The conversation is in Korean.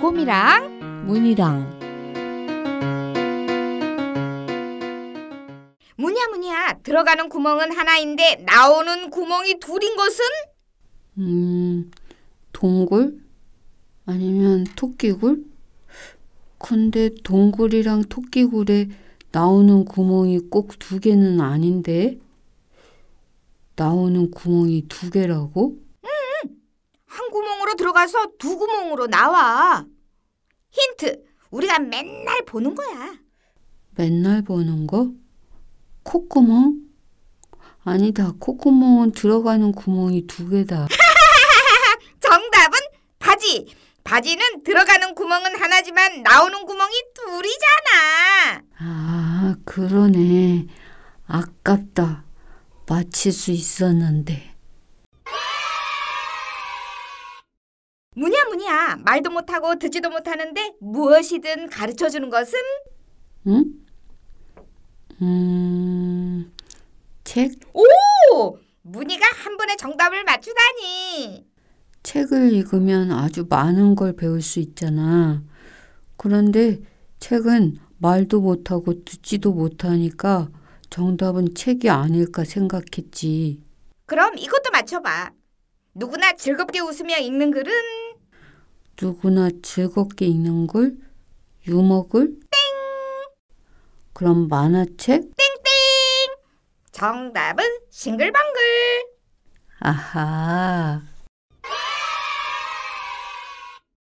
꼬이랑 문이랑 문야 문야 들어가는 구멍은 하나인데 나오는 구멍이 둘인 것은? 음 동굴 아니면 토끼굴? 근데 동굴이랑 토끼굴에 나오는 구멍이 꼭 두 개는 아닌데 나오는 구멍이 두 개라고? 응, 음, 음. 한 구멍으로 들어가서 두 구멍으로 나와. 힌트! 우리가 맨날 보는 거야. 맨날 보는 거? 콧구멍? 아니다. 콧구멍은 들어가는 구멍이 두 개다. 정답은 바지! 바지는 들어가는 구멍은 하나지만 나오는 구멍이 둘이잖아. 아, 그러네. 아깝다. 맞힐 수 있었는데. 뿐이야. 말도 못하고 듣지도 못하는데 무엇이든 가르쳐 주는 것은? 응? 음, 책? 오! 문희가 한 번에 정답을 맞추다니. 책을 읽으면 아주 많은 걸 배울 수 있잖아. 그런데 책은 말도 못하고 듣지도 못하니까 정답은 책이 아닐까 생각했지. 그럼 이것도 맞춰봐. 누구나 즐겁게 웃으며 읽는 글은 누구나 즐겁게 읽는 글, 유머글, 땡! 그럼 만화책? 땡땡! 정답은 싱글벙글! 아하.